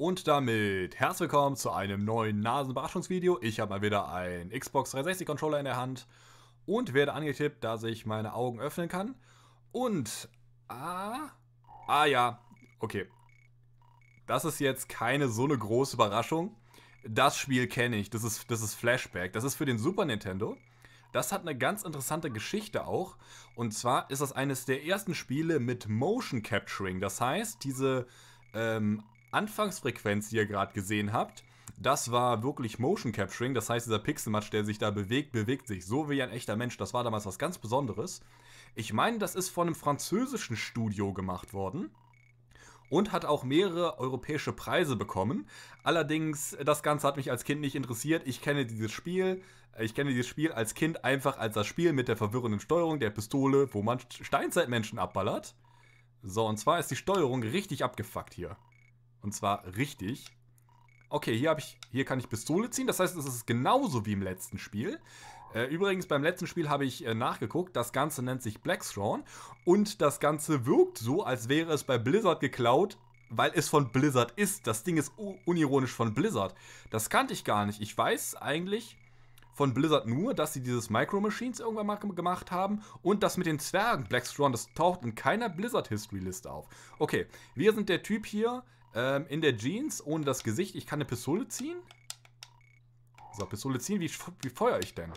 Und damit herzlich willkommen zu einem neuen Nasenbeachtungsvideo. Ich habe mal wieder einen Xbox 360 Controller in der Hand und werde angetippt, dass ich meine Augen öffnen kann. Und, ah, ah ja, okay. Das ist jetzt keine so eine große Überraschung. Das Spiel kenne ich, das ist, das ist Flashback, das ist für den Super Nintendo. Das hat eine ganz interessante Geschichte auch. Und zwar ist das eines der ersten Spiele mit Motion Capturing. Das heißt, diese ähm, Anfangsfrequenz, die ihr gerade gesehen habt, das war wirklich Motion Capturing. Das heißt, dieser Pixelmatch, der sich da bewegt, bewegt sich so wie ein echter Mensch. Das war damals was ganz Besonderes. Ich meine, das ist von einem französischen Studio gemacht worden und hat auch mehrere europäische Preise bekommen. Allerdings, das Ganze hat mich als Kind nicht interessiert. Ich kenne dieses Spiel, ich kenne dieses Spiel als Kind einfach als das Spiel mit der verwirrenden Steuerung der Pistole, wo man Steinzeitmenschen abballert. So, und zwar ist die Steuerung richtig abgefuckt hier. Und zwar richtig. Okay, hier, ich, hier kann ich Pistole ziehen. Das heißt, es ist genauso wie im letzten Spiel. Äh, übrigens, beim letzten Spiel habe ich äh, nachgeguckt. Das Ganze nennt sich Blackthorn. Und das Ganze wirkt so, als wäre es bei Blizzard geklaut, weil es von Blizzard ist. Das Ding ist unironisch von Blizzard. Das kannte ich gar nicht. Ich weiß eigentlich von Blizzard nur, dass sie dieses Micro Machines irgendwann mal gemacht haben und das mit den Zwergen. Blackthorn, das taucht in keiner Blizzard-History-Liste auf. Okay, wir sind der Typ hier, ähm, in der Jeans, ohne das Gesicht. Ich kann eine Pistole ziehen. So, Pistole ziehen. Wie, wie feuer ich denn?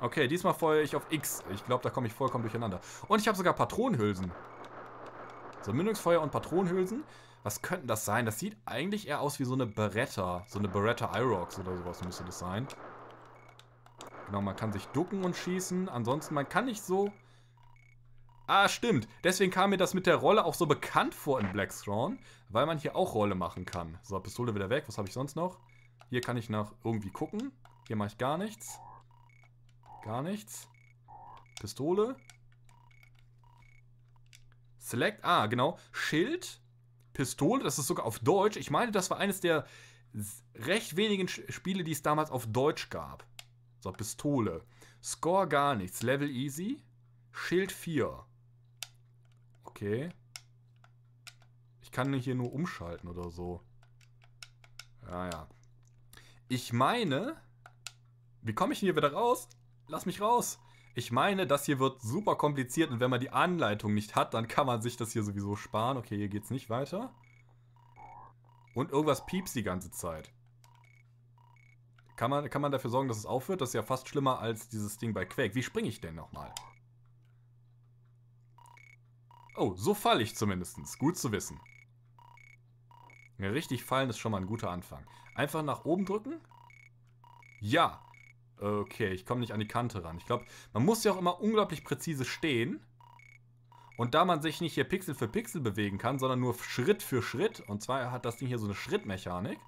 Okay, diesmal feuere ich auf X. Ich glaube, da komme ich vollkommen durcheinander. Und ich habe sogar Patronenhülsen. So, Mündungsfeuer und Patronenhülsen. Was könnten das sein? Das sieht eigentlich eher aus wie so eine Beretta. So eine Beretta Irox oder sowas müsste das sein. Genau, man kann sich ducken und schießen. Ansonsten, man kann nicht so Ah, stimmt. Deswegen kam mir das mit der Rolle auch so bekannt vor in Blackthorn, weil man hier auch Rolle machen kann. So, Pistole wieder weg. Was habe ich sonst noch? Hier kann ich nach irgendwie gucken. Hier mache ich gar nichts. Gar nichts. Pistole. Select. Ah, genau. Schild. Pistole. Das ist sogar auf Deutsch. Ich meine, das war eines der recht wenigen Spiele, die es damals auf Deutsch gab. So, Pistole. Score gar nichts. Level easy. Schild 4. Okay. Ich kann hier nur umschalten oder so. Ja, ah, ja. Ich meine... Wie komme ich hier wieder raus? Lass mich raus. Ich meine, das hier wird super kompliziert und wenn man die Anleitung nicht hat, dann kann man sich das hier sowieso sparen. Okay, hier geht's nicht weiter. Und irgendwas piepst die ganze Zeit. Kann man, kann man dafür sorgen, dass es aufhört? Das ist ja fast schlimmer als dieses Ding bei Quake. Wie springe ich denn nochmal? mal? Oh, so falle ich zumindest. Gut zu wissen. Richtig fallen ist schon mal ein guter Anfang. Einfach nach oben drücken? Ja. Okay, ich komme nicht an die Kante ran. Ich glaube, man muss ja auch immer unglaublich präzise stehen. Und da man sich nicht hier Pixel für Pixel bewegen kann, sondern nur Schritt für Schritt, und zwar hat das Ding hier so eine Schrittmechanik,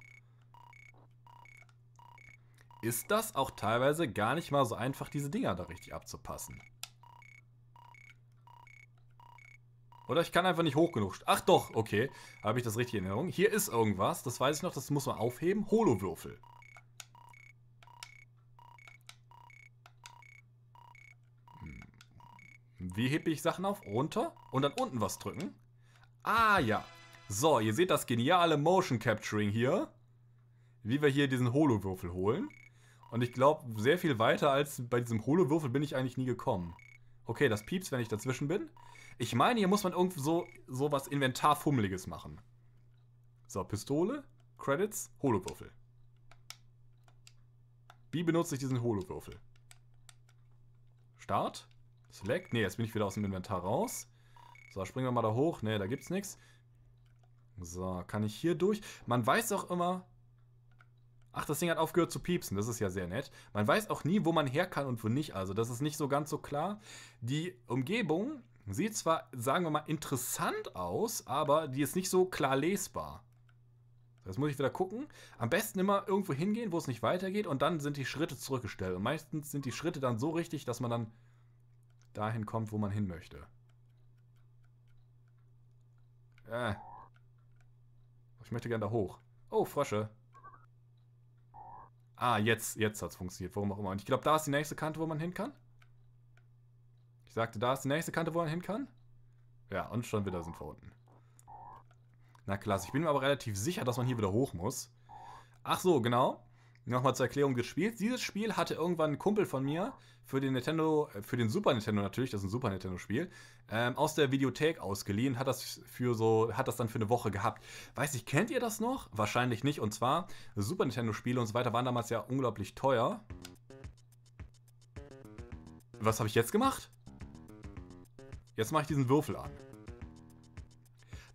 ist das auch teilweise gar nicht mal so einfach, diese Dinger da richtig abzupassen. Oder ich kann einfach nicht hoch genug. Ach doch, okay. Habe ich das richtig in Erinnerung. Hier ist irgendwas. Das weiß ich noch. Das muss man aufheben. Holowürfel. Hm. Wie hebe ich Sachen auf? Runter und dann unten was drücken. Ah ja. So, ihr seht das geniale Motion Capturing hier. Wie wir hier diesen Holowürfel holen. Und ich glaube, sehr viel weiter als bei diesem Holowürfel bin ich eigentlich nie gekommen. Okay, das pieps, wenn ich dazwischen bin. Ich meine, hier muss man irgendwie so, so was Inventarfummeliges machen. So, Pistole, Credits, Holowürfel. Wie benutze ich diesen Holowürfel? Start. Select. Ne, jetzt bin ich wieder aus dem Inventar raus. So, springen wir mal da hoch. Ne, da gibt's nichts. So, kann ich hier durch? Man weiß auch immer, Ach, das Ding hat aufgehört zu piepsen. Das ist ja sehr nett. Man weiß auch nie, wo man her kann und wo nicht. Also, das ist nicht so ganz so klar. Die Umgebung sieht zwar, sagen wir mal, interessant aus, aber die ist nicht so klar lesbar. Das muss ich wieder gucken. Am besten immer irgendwo hingehen, wo es nicht weitergeht und dann sind die Schritte zurückgestellt. Und meistens sind die Schritte dann so richtig, dass man dann dahin kommt, wo man hin möchte. Äh. Ich möchte gerne da hoch. Oh, Frösche. Ah, jetzt, jetzt hat es funktioniert, warum auch immer. Und ich glaube, da ist die nächste Kante, wo man hin kann. Ich sagte, da ist die nächste Kante, wo man hin kann. Ja, und schon wieder sind wir unten. Na klasse, ich bin mir aber relativ sicher, dass man hier wieder hoch muss. Ach so, genau. Nochmal zur Erklärung gespielt. Dieses Spiel hatte irgendwann ein Kumpel von mir, für den Nintendo, äh, für den Super Nintendo natürlich, das ist ein Super Nintendo-Spiel, ähm, aus der Videothek ausgeliehen, hat das für so, hat das dann für eine Woche gehabt. Weiß ich, kennt ihr das noch? Wahrscheinlich nicht. Und zwar, Super Nintendo-Spiele und so weiter waren damals ja unglaublich teuer. Was habe ich jetzt gemacht? Jetzt mache ich diesen Würfel an.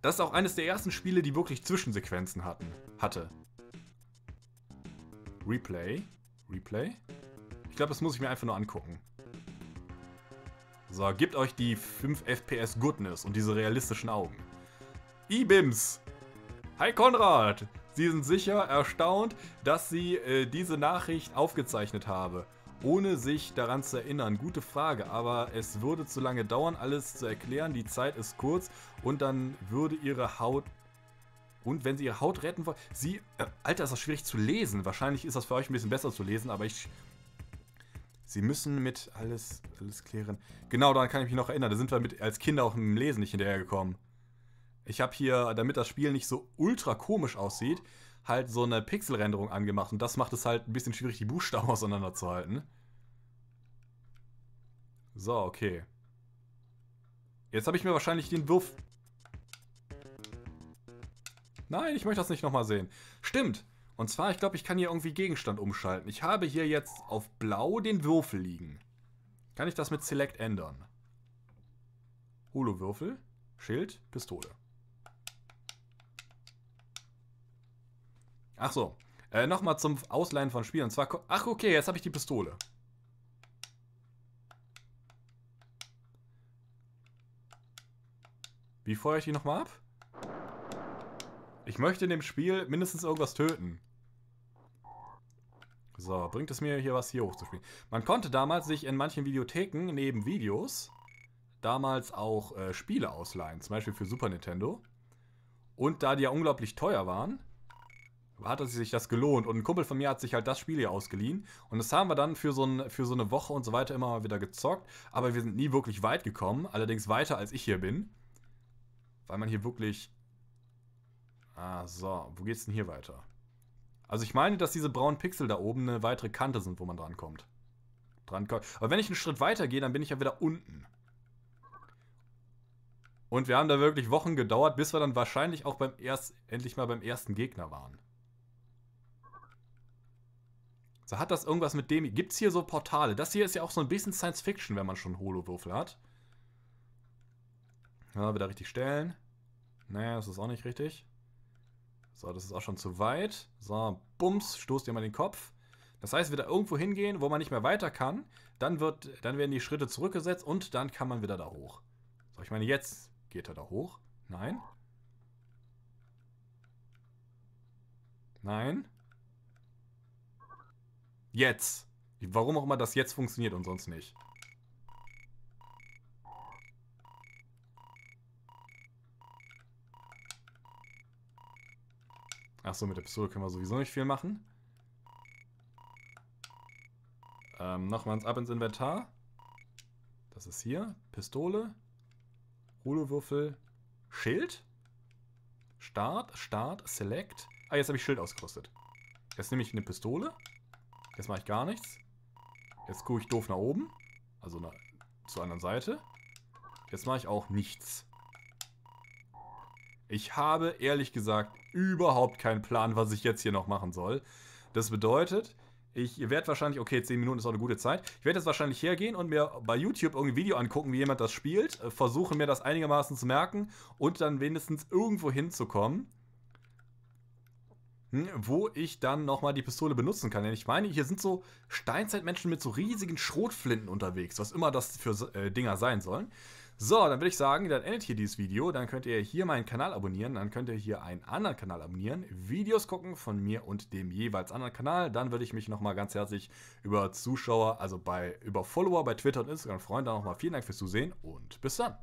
Das ist auch eines der ersten Spiele, die wirklich Zwischensequenzen hatten. Hatte. Replay. Replay. Ich glaube, das muss ich mir einfach nur angucken. So, gebt euch die 5 FPS Goodness und diese realistischen Augen. Ibims! Hi Konrad! Sie sind sicher erstaunt, dass Sie äh, diese Nachricht aufgezeichnet habe. Ohne sich daran zu erinnern, gute Frage, aber es würde zu lange dauern, alles zu erklären. Die Zeit ist kurz und dann würde Ihre Haut. Und wenn Sie Ihre Haut retten wollen. Sie. Äh, Alter, ist das schwierig zu lesen. Wahrscheinlich ist das für euch ein bisschen besser zu lesen, aber ich Sie müssen mit alles, alles klären. Genau, daran kann ich mich noch erinnern. Da sind wir mit, als Kinder auch im Lesen nicht hinterhergekommen. Ich habe hier, damit das Spiel nicht so ultra komisch aussieht, halt so eine Pixelrenderung angemacht. Und das macht es halt ein bisschen schwierig, die Buchstaben auseinanderzuhalten. So, okay. Jetzt habe ich mir wahrscheinlich den Wurf... Nein, ich möchte das nicht nochmal sehen. Stimmt, und zwar, ich glaube, ich kann hier irgendwie Gegenstand umschalten. Ich habe hier jetzt auf blau den Würfel liegen. Kann ich das mit Select ändern? Holo-Würfel, Schild, Pistole. Ach so. Äh, Nochmal zum Ausleihen von Spielen. Und zwar, ach okay, jetzt habe ich die Pistole. Wie feuere ich die nochmal ab? Ich möchte in dem Spiel mindestens irgendwas töten. So, bringt es mir hier was hier hochzuspielen. Man konnte damals sich in manchen Videotheken neben Videos damals auch äh, Spiele ausleihen, zum Beispiel für Super Nintendo. Und da die ja unglaublich teuer waren, hat sich das gelohnt. Und ein Kumpel von mir hat sich halt das Spiel hier ausgeliehen. Und das haben wir dann für so, ein, für so eine Woche und so weiter immer mal wieder gezockt. Aber wir sind nie wirklich weit gekommen. Allerdings weiter, als ich hier bin. Weil man hier wirklich... Ah, so. Wo geht's denn hier weiter? Also ich meine, dass diese braunen Pixel da oben eine weitere Kante sind, wo man drankommt. Drankommt. Aber wenn ich einen Schritt weiter gehe, dann bin ich ja wieder unten. Und wir haben da wirklich Wochen gedauert, bis wir dann wahrscheinlich auch beim erst, endlich mal beim ersten Gegner waren. So, hat das irgendwas mit dem... Gibt es hier so Portale? Das hier ist ja auch so ein bisschen Science-Fiction, wenn man schon Holowürfel hat. Ja, wieder richtig stellen. Naja, das ist auch nicht richtig. So, das ist auch schon zu weit. So, bums, stoßt ihr mal den Kopf. Das heißt, wieder irgendwo hingehen, wo man nicht mehr weiter kann, dann, wird, dann werden die Schritte zurückgesetzt und dann kann man wieder da hoch. So, ich meine, jetzt geht er da hoch. Nein. Nein. Jetzt. Warum auch immer das jetzt funktioniert und sonst nicht. Achso, mit der Pistole können wir sowieso nicht viel machen. Ähm, nochmals ab ins Inventar. Das ist hier. Pistole. Rolowürfel. Schild. Start, Start, Select. Ah, jetzt habe ich Schild ausgerüstet. Jetzt nehme ich eine Pistole. Jetzt mache ich gar nichts. Jetzt gucke ich doof nach oben. Also na, zur anderen Seite. Jetzt mache ich auch nichts. Ich habe ehrlich gesagt überhaupt keinen Plan, was ich jetzt hier noch machen soll. Das bedeutet, ich werde wahrscheinlich, okay, 10 Minuten ist auch eine gute Zeit. Ich werde jetzt wahrscheinlich hergehen und mir bei YouTube irgendein Video angucken, wie jemand das spielt, äh, versuchen mir das einigermaßen zu merken und dann wenigstens irgendwo hinzukommen, hm, wo ich dann nochmal die Pistole benutzen kann. Denn ich meine, hier sind so Steinzeitmenschen mit so riesigen Schrotflinten unterwegs, was immer das für äh, Dinger sein sollen. So, dann würde ich sagen, dann endet hier dieses Video. Dann könnt ihr hier meinen Kanal abonnieren. Dann könnt ihr hier einen anderen Kanal abonnieren. Videos gucken von mir und dem jeweils anderen Kanal. Dann würde ich mich nochmal ganz herzlich über Zuschauer, also bei, über Follower bei Twitter und Instagram freuen. Dann nochmal vielen Dank fürs Zusehen und bis dann.